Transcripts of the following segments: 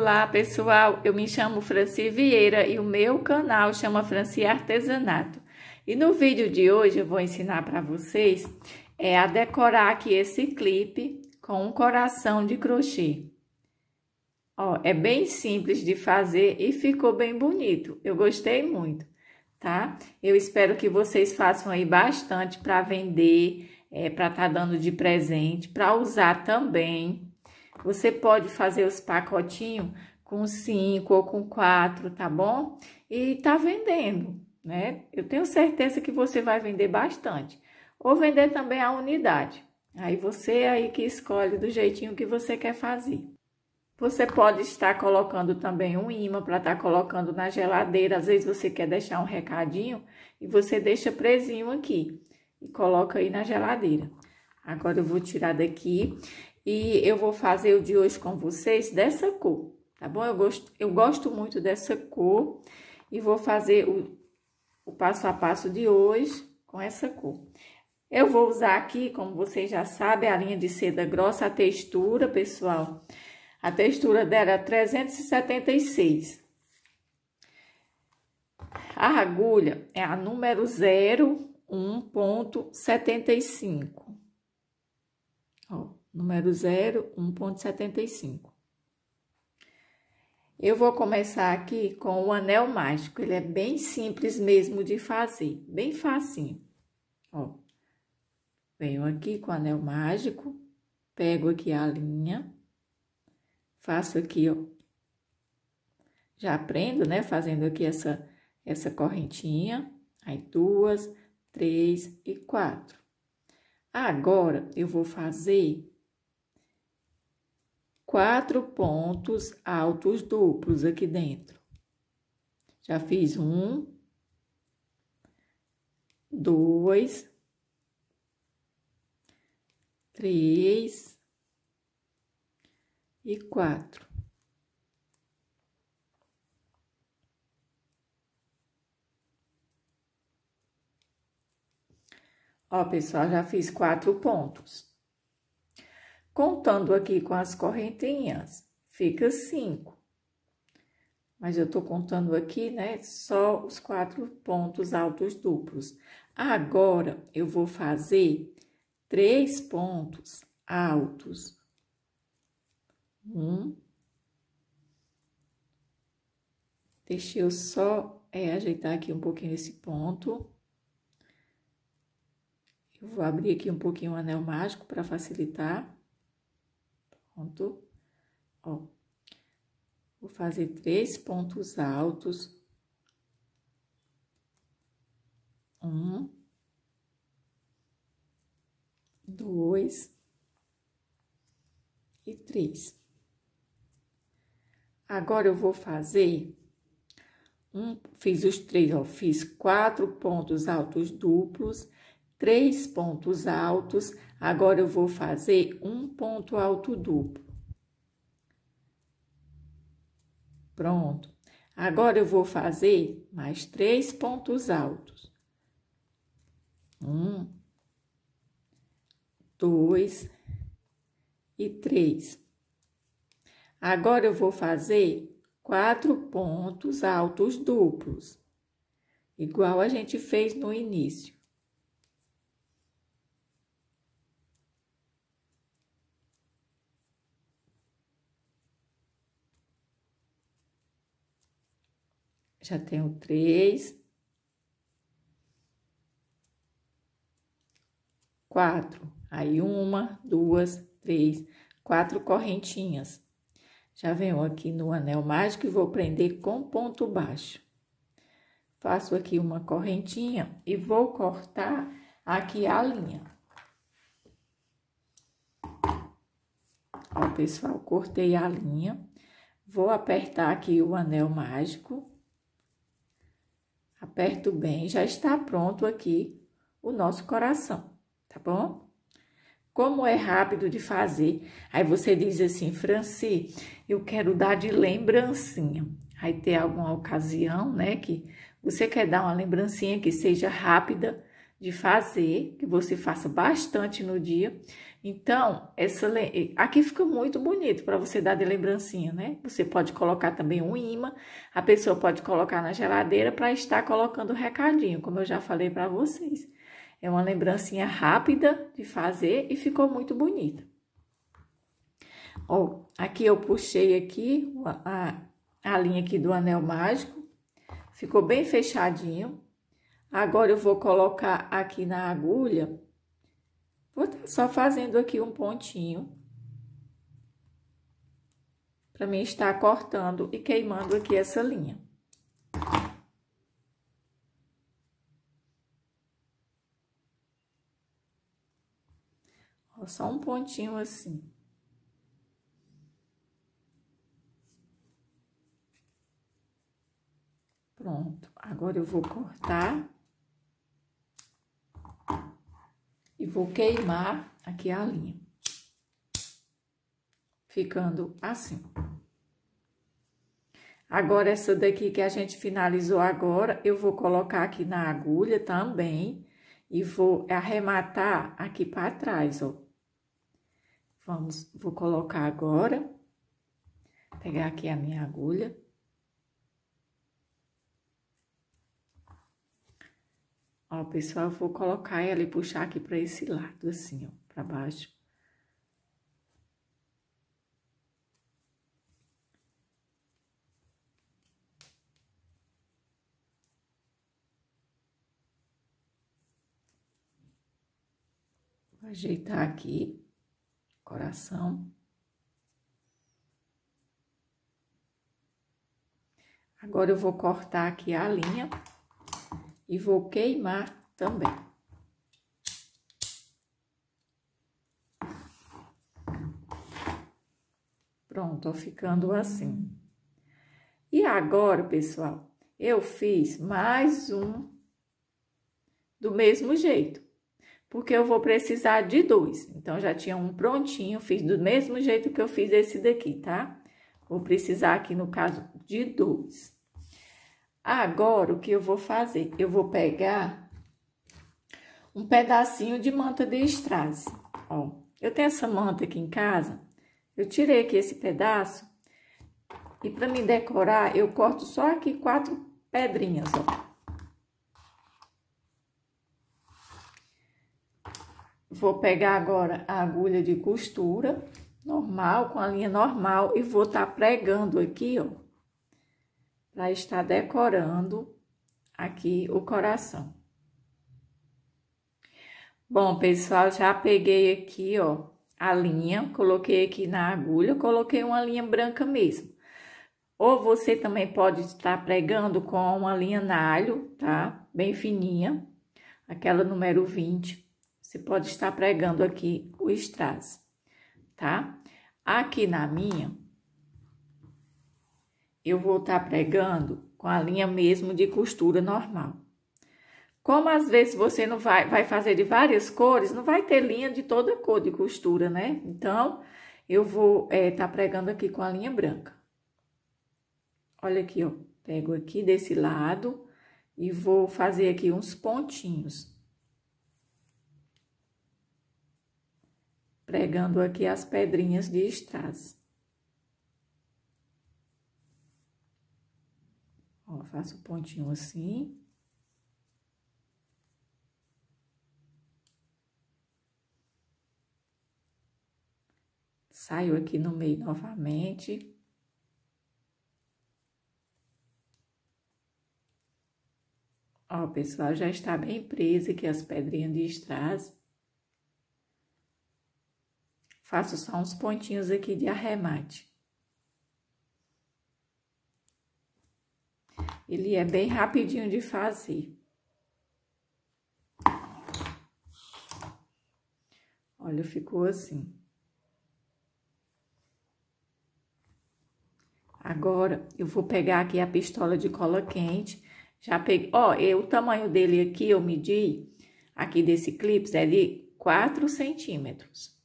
Olá, pessoal. Eu me chamo Franci Vieira e o meu canal chama Franci Artesanato. E no vídeo de hoje eu vou ensinar para vocês é a decorar aqui esse clipe com um coração de crochê. Ó, é bem simples de fazer e ficou bem bonito. Eu gostei muito, tá? Eu espero que vocês façam aí bastante para vender, é, para estar tá dando de presente, para usar também, você pode fazer os pacotinhos com cinco ou com quatro, tá bom? E tá vendendo, né? Eu tenho certeza que você vai vender bastante. Ou vender também a unidade. Aí você é aí que escolhe do jeitinho que você quer fazer. Você pode estar colocando também um imã para estar tá colocando na geladeira. Às vezes você quer deixar um recadinho e você deixa presinho aqui e coloca aí na geladeira. Agora eu vou tirar daqui e eu vou fazer o de hoje com vocês dessa cor, tá bom? Eu gosto, eu gosto muito dessa cor e vou fazer o, o passo a passo de hoje com essa cor. Eu vou usar aqui, como vocês já sabem, a linha de seda grossa, a textura, pessoal. A textura dela é 376. A agulha é a número 01.75 número 0, 1.75. Eu vou começar aqui com o anel mágico, ele é bem simples mesmo de fazer, bem facinho. Ó, venho aqui com o anel mágico, pego aqui a linha, faço aqui, ó. Já prendo, né, fazendo aqui essa, essa correntinha, aí duas, três e quatro. Agora, eu vou fazer quatro pontos altos duplos aqui dentro. Já fiz um, dois, três e quatro. Ó, pessoal, já fiz quatro pontos. Contando aqui com as correntinhas, fica 5. Mas eu tô contando aqui, né, só os quatro pontos altos duplos. Agora, eu vou fazer três pontos altos. Um. Deixa eu só é, ajeitar aqui um pouquinho esse ponto. Eu vou abrir aqui um pouquinho o anel mágico para facilitar ponto. Ó. Vou fazer três pontos altos. Um. Dois. E três. Agora, eu vou fazer um, fiz os três, ó, fiz quatro pontos altos duplos, três pontos altos, Agora eu vou fazer um ponto alto duplo. Pronto. Agora eu vou fazer mais três pontos altos. Um, dois e três. Agora eu vou fazer quatro pontos altos duplos, igual a gente fez no início. já tenho três, quatro, aí uma, duas, três, quatro correntinhas. Já venho aqui no anel mágico e vou prender com ponto baixo. Faço aqui uma correntinha e vou cortar aqui a linha. Ó, pessoal, cortei a linha. Vou apertar aqui o anel mágico Aperto bem, já está pronto aqui o nosso coração, tá bom? Como é rápido de fazer. Aí você diz assim, Franci, eu quero dar de lembrancinha. Aí tem alguma ocasião, né, que você quer dar uma lembrancinha que seja rápida, de fazer, que você faça bastante no dia. Então, essa aqui fica muito bonito para você dar de lembrancinha, né? Você pode colocar também um imã, a pessoa pode colocar na geladeira para estar colocando o recadinho, como eu já falei para vocês. É uma lembrancinha rápida de fazer e ficou muito bonita. Ó, aqui eu puxei aqui a, a linha aqui do anel mágico, ficou bem fechadinho. Agora eu vou colocar aqui na agulha, vou estar tá só fazendo aqui um pontinho, para mim estar cortando e queimando aqui essa linha. Ó, só um pontinho assim. Pronto, agora eu vou cortar. e vou queimar aqui a linha. Ficando assim. Agora, essa daqui que a gente finalizou agora, eu vou colocar aqui na agulha também e vou arrematar aqui para trás, ó. Vamos, vou colocar agora, pegar aqui a minha agulha. Ó, pessoal, eu vou colocar ela e puxar aqui para esse lado, assim, ó, para baixo. Vou ajeitar aqui, coração. Agora, eu vou cortar aqui a linha e vou queimar também. Pronto, ó, ficando assim. E agora, pessoal, eu fiz mais um do mesmo jeito, porque eu vou precisar de dois. Então, já tinha um prontinho, fiz do mesmo jeito que eu fiz esse daqui, tá? Vou precisar aqui, no caso, de dois. Agora, o que eu vou fazer? Eu vou pegar um pedacinho de manta de estrase. Ó, eu tenho essa manta aqui em casa. Eu tirei aqui esse pedaço. E para me decorar, eu corto só aqui quatro pedrinhas, ó. Vou pegar agora a agulha de costura normal, com a linha normal, e vou estar tá pregando aqui, ó para estar decorando aqui o coração. Bom, pessoal, já peguei aqui, ó, a linha, coloquei aqui na agulha, coloquei uma linha branca mesmo. Ou você também pode estar pregando com uma linha nalho, tá? Bem fininha, aquela número 20. Você pode estar pregando aqui o strass, tá? Aqui na minha, eu vou estar tá pregando com a linha mesmo de costura normal. Como às vezes você não vai, vai fazer de várias cores, não vai ter linha de toda cor de costura, né? Então, eu vou estar é, tá pregando aqui com a linha branca. Olha aqui, ó. Pego aqui desse lado e vou fazer aqui uns pontinhos. Pregando aqui as pedrinhas de strass. Ó, faço o pontinho assim. Saio aqui no meio novamente. Ó, pessoal, já está bem presa aqui as pedrinhas de strass. Faço só uns pontinhos aqui de arremate. Ele é bem rapidinho de fazer. Olha, ficou assim. Agora, eu vou pegar aqui a pistola de cola quente. Já peguei... Ó, o tamanho dele aqui, eu medi, aqui desse clips, é de 4 centímetros,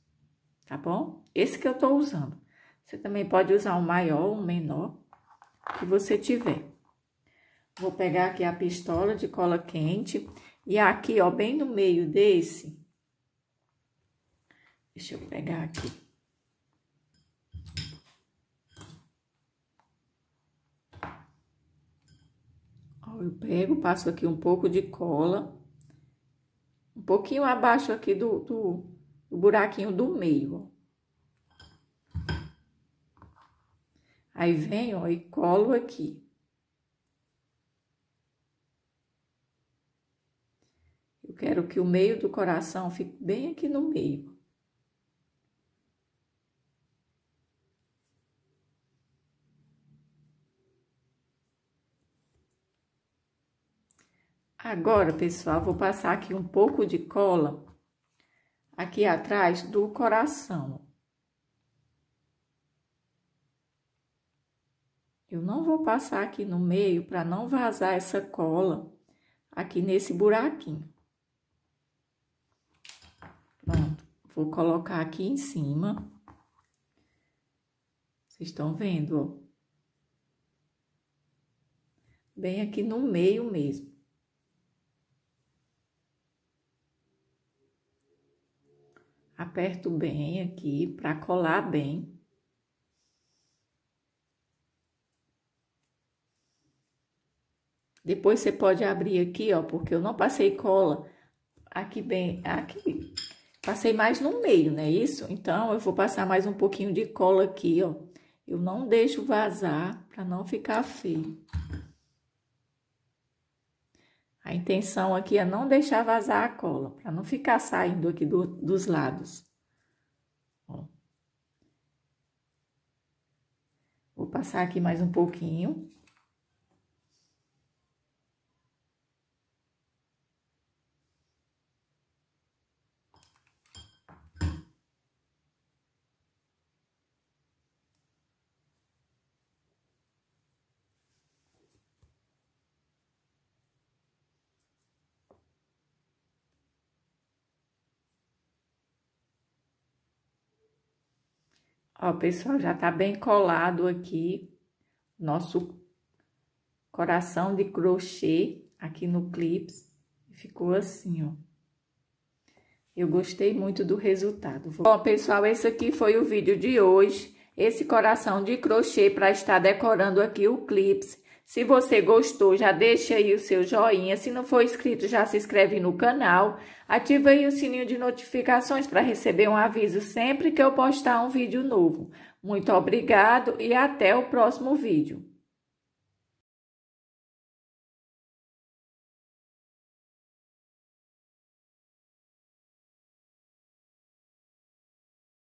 tá bom? Esse que eu tô usando. Você também pode usar um maior um menor que você tiver. Vou pegar aqui a pistola de cola quente e aqui, ó, bem no meio desse, deixa eu pegar aqui. Ó, eu pego, passo aqui um pouco de cola, um pouquinho abaixo aqui do, do, do buraquinho do meio, ó. Aí venho ó, e colo aqui. Eu quero que o meio do coração fique bem aqui no meio. Agora, pessoal, vou passar aqui um pouco de cola aqui atrás do coração. Eu não vou passar aqui no meio para não vazar essa cola aqui nesse buraquinho. Vou colocar aqui em cima. Vocês estão vendo, ó? Bem aqui no meio mesmo. Aperto bem aqui para colar bem. Depois você pode abrir aqui, ó, porque eu não passei cola aqui bem, aqui Passei mais no meio, não é isso? Então, eu vou passar mais um pouquinho de cola aqui, ó. Eu não deixo vazar para não ficar feio. A intenção aqui é não deixar vazar a cola, para não ficar saindo aqui do, dos lados. Ó. Vou passar aqui mais um pouquinho. Ó, pessoal, já tá bem colado aqui nosso coração de crochê aqui no clips. Ficou assim, ó. Eu gostei muito do resultado. Bom, pessoal, esse aqui foi o vídeo de hoje. Esse coração de crochê para estar decorando aqui o clips. Se você gostou, já deixa aí o seu joinha. Se não for inscrito, já se inscreve no canal. Ativa aí o sininho de notificações para receber um aviso sempre que eu postar um vídeo novo. Muito obrigado e até o próximo vídeo.